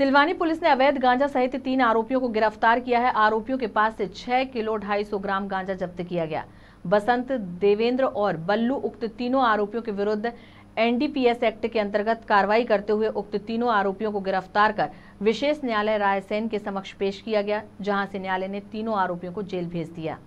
सिलवानी police ने अवैध गांजा सहित तीन आरोपियों को गिरफ्तार किया है आरोपियों के पास से छह किलो ढाई सौ ग्राम गांजा जब्त किया गया बसंत देवेंद्र और बल्लू उक्त तीनों आरोपियों के विरुद्ध एनडीपीएस एक्ट के अंतर्गत कार्रवाई करते हुए उक्त तीनों आरोपियों को गिरफ्तार कर विशेष न्यायालय रायसेन के समक्ष पेश किया गया जहां से न्यायालय ने तीनों आरोपियों को जेल भेज दिया